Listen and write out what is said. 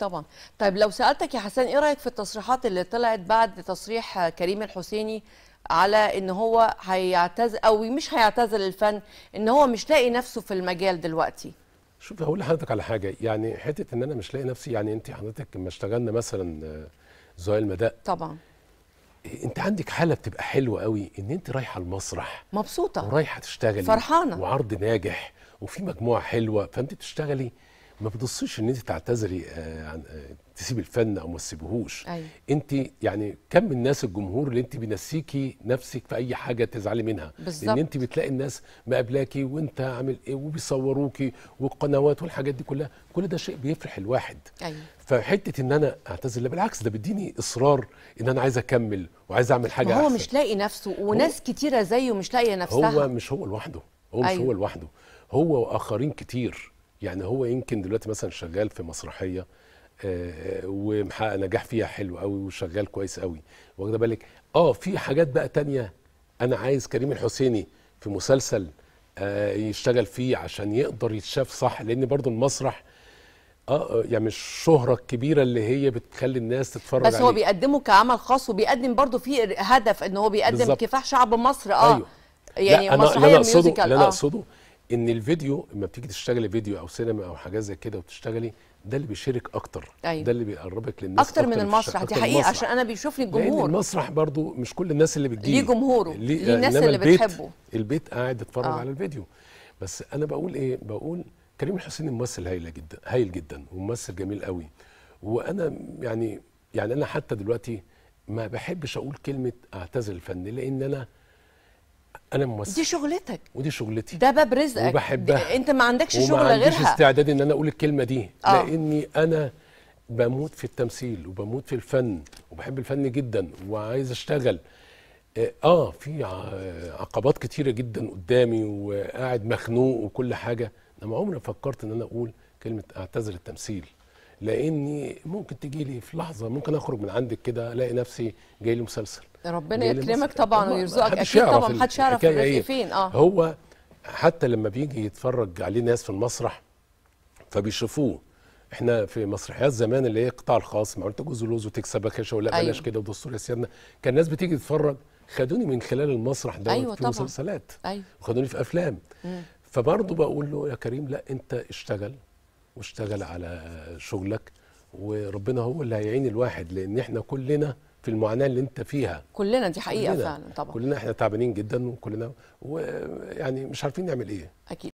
طبعا طيب لو سالتك يا حسن ايه رايك في التصريحات اللي طلعت بعد تصريح كريم الحسيني على ان هو هيعتزل او مش هيعتزل الفن ان هو مش لاقي نفسه في المجال دلوقتي شوف هقول لحضرتك على حاجه يعني حته ان انا مش لاقي نفسي يعني انت حضرتك لما اشتغلنا مثلا آه، زي المداء طبعا انت عندك حاله بتبقى حلوه قوي ان انت رايحه المسرح مبسوطه ورايحه تشتغلي فرحانه وعرض ناجح وفي مجموعه حلوه فانت بتشتغلي ما بتبصيش ان انت تعتذري آه, آه، تسيبي الفن او ما تسيبهوش أيوة. انت يعني كم من الناس الجمهور اللي انت بينسيكي نفسك في اي حاجه تزعلي منها بالزبط. لان انت بتلاقي الناس مقابلاكي وانت عامل ايه وبيصوروكي والقنوات والحاجات دي كلها كل ده شيء بيفرح الواحد أيوة. فحته ان انا اعتذر لا بالعكس ده بيديني اصرار ان انا عايز اكمل وعايز اعمل حاجه هو أحسن. مش لاقي نفسه وناس كتيره زيه مش لاقيه نفسها هو مش هو لوحده هو أيوة. مش هو لوحده هو واخرين كتير يعني هو يمكن دلوقتي مثلا شغال في مسرحيه آه، آه، ومحقق نجاح فيها حلو قوي وشغال كويس قوي واخده بالك اه في حاجات بقى تانية انا عايز كريم الحسيني في مسلسل آه، يشتغل فيه عشان يقدر يتشاف صح لان برضو المسرح اه يعني مش الشهرة الكبيرة اللي هي بتخلي الناس تتفرج بس عليه بس هو بيقدمه كعمل خاص وبيقدم برضه في هدف ان هو بيقدم بالزبط. كفاح شعب مصر اه أيوه. يعني مسرحية أنا ميوزيكال اللي انا اقصده آه. ان الفيديو لما بتيجي تشتغلي فيديو او سينما او حاجات زي كده وتشتغلي ده اللي بيشارك اكتر أيوة. ده اللي بيقربك للناس اكتر, أكتر من المسرح دي حقيقه المسرح. عشان انا بيشوفني الجمهور لأن المسرح برضو مش كل الناس اللي بتجي ليه جمهوره ليه, الناس اللي البيت بتحبه البيت قاعد يتفرج آه. على الفيديو بس انا بقول ايه بقول كريم الحسيني ممثل هايل جدا هايل جدا وممثل جميل قوي وانا يعني يعني انا حتى دلوقتي ما بحبش اقول كلمه اعتزل الفن لان انا انا ممثل دي شغلتك ودي شغلتي ده باب رزقك وبحبها انت ما عندكش شغله غيرها وما عنديش استعداد ان انا اقول الكلمه دي آه. لاني انا بموت في التمثيل وبموت في الفن وبحب الفن جدا وعايز اشتغل اه, آه، في عقبات كتيره جدا قدامي وقاعد مخنوق وكل حاجه انا عمري فكرت ان انا اقول كلمه اعتذر التمثيل لاني ممكن تجي لي في لحظه ممكن اخرج من عندك كده الاقي نفسي جاي لي مسلسل ربنا يكرمك طبعا ويرزقك اكيد طبعا محدش يعرف الرزق إيه. فين اه هو حتى لما بيجي يتفرج عليه ناس في المسرح فبيشوفوه احنا في مسرحيات زمان اللي هي القطاع الخاص ما قلت جوز لوز وتكسب بكشه ولا أيوة. بلاش كده ودستور يا سيادنا كان الناس بتيجي تتفرج خدوني من خلال المسرح ده أيوة في طبعًا. مسلسلات أيوة. وخدوني في افلام مم. فبرضه بقول له يا كريم لا انت اشتغل واشتغل على شغلك وربنا هو اللي هيعين الواحد لان احنا كلنا في المعاناه اللي انت فيها كلنا دي حقيقه كلنا فعلا طبعا كلنا احنا تعبانين جدا وكلنا ويعني مش عارفين نعمل ايه اكيد